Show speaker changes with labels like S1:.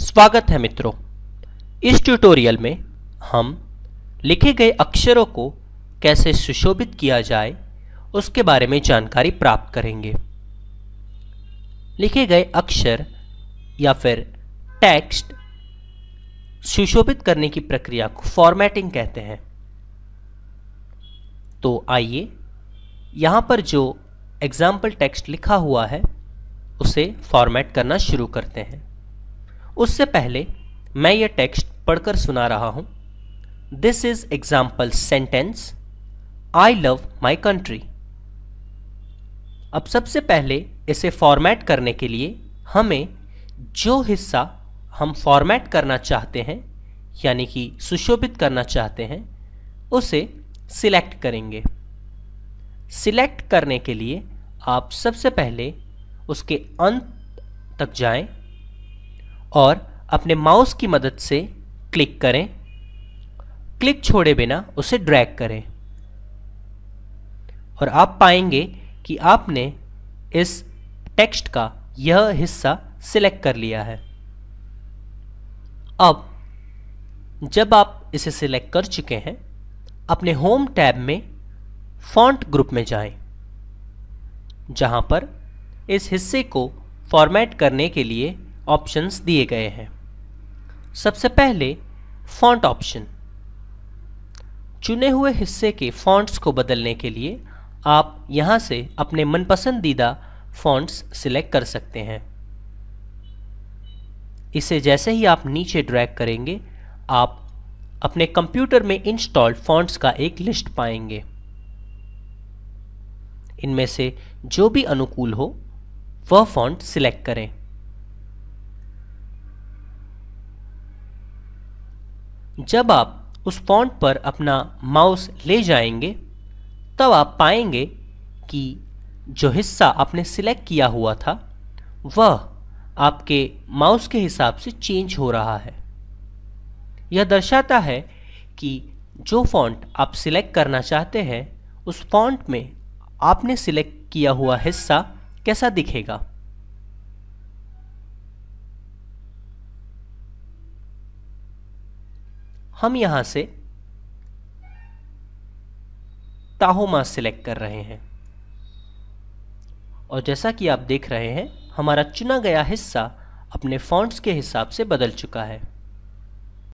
S1: स्वागत है मित्रों इस ट्यूटोरियल में हम लिखे गए अक्षरों को कैसे सुशोभित किया जाए उसके बारे में जानकारी प्राप्त करेंगे लिखे गए अक्षर या फिर टेक्स्ट सुशोभित करने की प्रक्रिया को फॉर्मेटिंग कहते हैं तो आइए यहाँ पर जो एग्जाम्पल टेक्स्ट लिखा हुआ है उसे फॉर्मेट करना शुरू करते हैं उससे पहले मैं ये टेक्स्ट पढ़कर सुना रहा हूँ this is example sentence I love my country अब सबसे पहले इसे फॉर्मेट करने के लिए हमें जो हिस्सा हम फॉर्मेट करना चाहते हैं यानी कि सुशोभित करना चाहते हैं उसे सिलेक्ट करेंगे सिलेक्ट करने के लिए आप सबसे पहले उसके अंत तक जाएं और अपने माउस की मदद से क्लिक करें क्लिक छोड़े बिना उसे ड्रैग करें और आप पाएंगे कि आपने इस टेक्स्ट का यह हिस्सा सिलेक्ट कर लिया है अब जब आप इसे सिलेक्ट कर चुके हैं अपने होम टैब में फॉन्ट ग्रुप में जाएं, जहां पर इस हिस्से को फॉर्मेट करने के लिए ऑप्शंस दिए गए हैं सबसे पहले फॉन्ट ऑप्शन चुने हुए हिस्से के फॉन्ट्स को बदलने के लिए आप यहां से अपने मनपसंदीदा फॉन्ट्स सिलेक्ट कर सकते हैं इसे जैसे ही आप नीचे ड्रैग करेंगे आप अपने कंप्यूटर में इंस्टॉल्ड फॉन्ट्स का एक लिस्ट पाएंगे इनमें से जो भी अनुकूल हो वह फॉन्ट सिलेक्ट करें जब आप उस फॉन्ट पर अपना माउस ले जाएंगे तब आप पाएंगे कि जो हिस्सा आपने सिलेक्ट किया हुआ था वह आपके माउस के हिसाब से चेंज हो रहा है यह दर्शाता है कि जो फॉन्ट आप सिलेक्ट करना चाहते हैं उस फॉन्ट में आपने सिलेक्ट किया हुआ हिस्सा कैसा दिखेगा हम यहाँ से ताहोमा सिलेक्ट कर रहे हैं और जैसा कि आप देख रहे हैं हमारा चुना गया हिस्सा अपने फॉन्ट्स के हिसाब से बदल चुका है